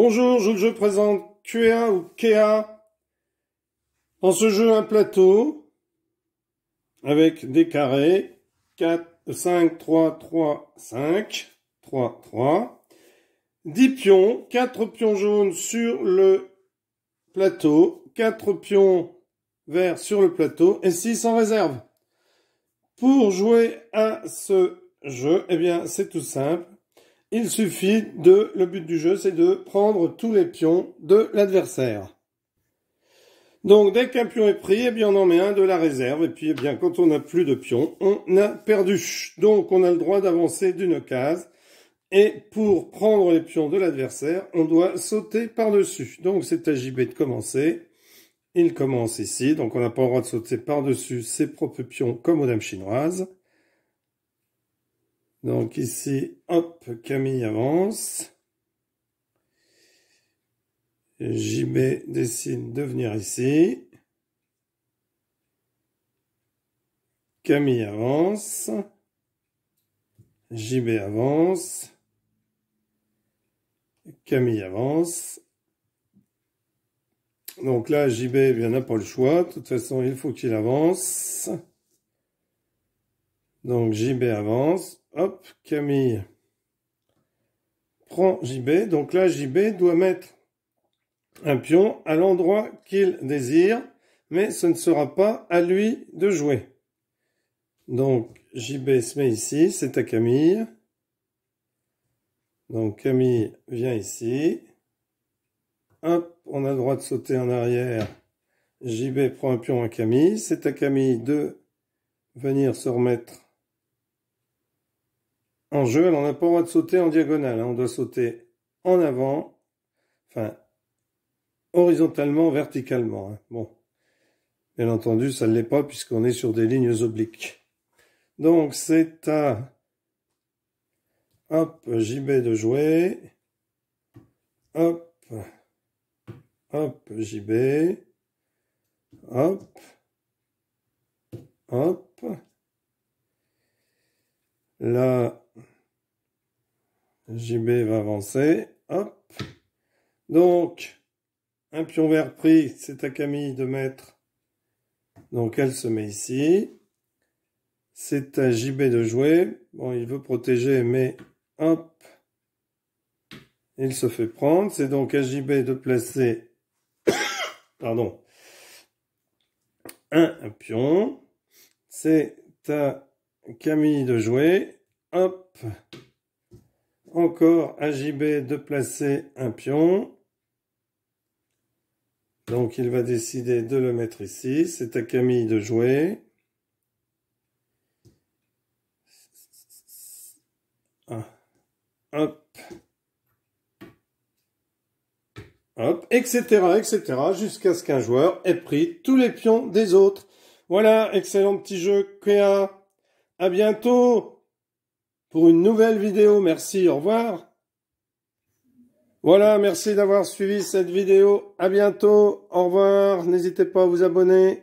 Bonjour, je, vous présente QEA, ou Kea. En ce jeu, un plateau avec des carrés 4, 5, 3, 3, 5, 3, 3. 10 pions, 4 pions jaunes sur le plateau, 4 pions verts sur le plateau et 6 en réserve. Pour jouer à ce jeu, eh bien, c'est tout simple. Il suffit de, le but du jeu, c'est de prendre tous les pions de l'adversaire. Donc dès qu'un pion est pris, eh bien on en met un de la réserve, et puis eh bien quand on n'a plus de pions, on a perdu. Donc on a le droit d'avancer d'une case, et pour prendre les pions de l'adversaire, on doit sauter par-dessus. Donc c'est à JB de commencer. Il commence ici, donc on n'a pas le droit de sauter par-dessus ses propres pions comme aux dames chinoises. Donc ici, hop, Camille avance. JB décide de venir ici. Camille avance. JB avance. Camille avance. Donc là, JB, eh n'a pas le choix. De toute façon, il faut qu'il avance. Donc JB avance. Hop, Camille prend JB. Donc là, JB doit mettre un pion à l'endroit qu'il désire, mais ce ne sera pas à lui de jouer. Donc JB se met ici, c'est à Camille. Donc Camille vient ici. Hop, on a le droit de sauter en arrière. JB prend un pion à Camille. C'est à Camille de venir se remettre en jeu, on n'a pas le droit de sauter en diagonale. Hein. On doit sauter en avant, enfin, horizontalement, verticalement. Hein. Bon. Bien entendu, ça ne l'est pas puisqu'on est sur des lignes obliques. Donc, c'est à, hop, JB de jouer. Hop. Hop, JB. Hop. Hop. Là, JB va avancer. Hop. Donc, un pion vert pris, c'est à Camille de mettre. Donc, elle se met ici. C'est à JB de jouer. Bon, il veut protéger, mais hop. Il se fait prendre. C'est donc à JB de placer. Pardon. Un, pion. C'est à Camille de jouer. Hop encore à JB de placer un pion. Donc il va décider de le mettre ici. C'est à Camille de jouer. Ah. Hop. Hop. Etc. Etc. Jusqu'à ce qu'un joueur ait pris tous les pions des autres. Voilà, excellent petit jeu, A À bientôt pour une nouvelle vidéo. Merci, au revoir. Voilà, merci d'avoir suivi cette vidéo. À bientôt, au revoir. N'hésitez pas à vous abonner.